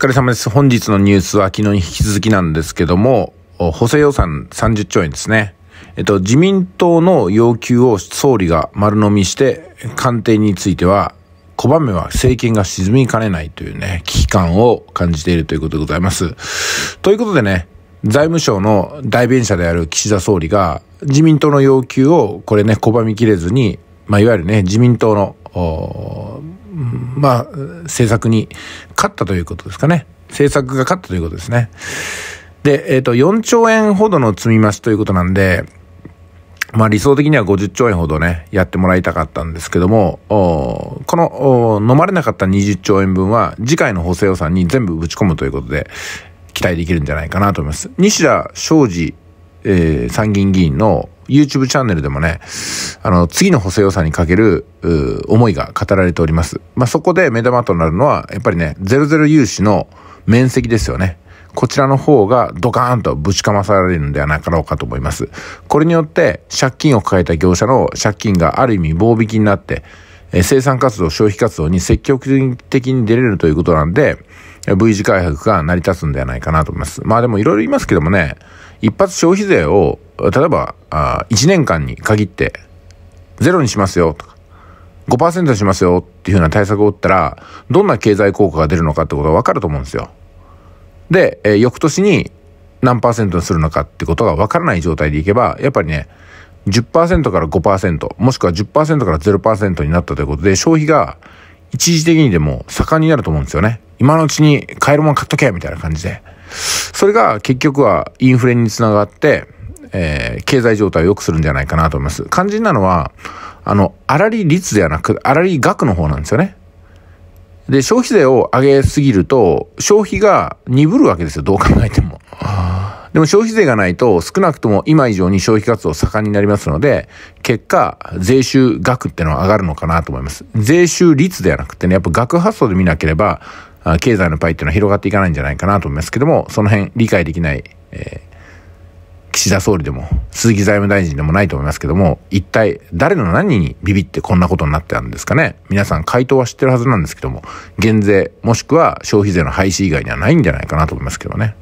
疲れ様です。本日のニュースは昨日に引き続きなんですけども、補正予算30兆円ですね。えっと、自民党の要求を総理が丸飲みして、官邸については、拒めば政権が沈みかねないというね、危機感を感じているということでございます。ということでね、財務省の代弁者である岸田総理が、自民党の要求をこれね、拒みきれずに、まあ、いわゆるね、自民党の、まあ、政策に勝ったということですかね。政策が勝ったということですね。で、えっ、ー、と、4兆円ほどの積み増しということなんで、まあ理想的には50兆円ほどね、やってもらいたかったんですけども、この飲まれなかった20兆円分は次回の補正予算に全部ぶち込むということで、期待できるんじゃないかなと思います。西田昌司、えー、参議院議員の YouTube チャンネルでもね、あの、次の補正予算にかける、思いが語られております。まあ、そこで目玉となるのは、やっぱりね、00融資の面積ですよね。こちらの方がドカーンとぶちかまされるんではなかろうかと思います。これによって借金を抱えた業者の借金がある意味棒引きになって、え生産活動、消費活動に積極的に出れるということなんで、V 字回復が成り立つんではないかなと思います。まあでもいろいろ言いますけどもね、一発消費税を、例えば、1年間に限って、ゼロにしますよとか、5%にしますよっていうふうな対策を打ったら、どんな経済効果が出るのかってことがわかると思うんですよ。で、えー、翌年に何パーセントにするのかってことがわからない状態でいけば、やっぱりね、10%から5%、もしくは10%から0%になったということで、消費が一時的にでも盛んになると思うんですよね。今のうちに買えるもん買っとけみたいな感じで。それが結局はインフレにつながって、えー、経済状態を良くするんじゃないかなと思います。肝心なのは、あの、粗利率ではなく、粗利額の方なんですよね。で、消費税を上げすぎると、消費が鈍るわけですよ、どう考えても。でも消費税がないと少なくとも今以上に消費活動盛んになりますので、結果、税収額ってのは上がるのかなと思います。税収率ではなくてね、やっぱ額発想で見なければ、経済のパイっていうのは広がっていかないんじゃないかなと思いますけども、その辺理解できない、えー、岸田総理でも、鈴木財務大臣でもないと思いますけども、一体誰の何にビビってこんなことになってたんですかね皆さん回答は知ってるはずなんですけども、減税もしくは消費税の廃止以外にはないんじゃないかなと思いますけどね。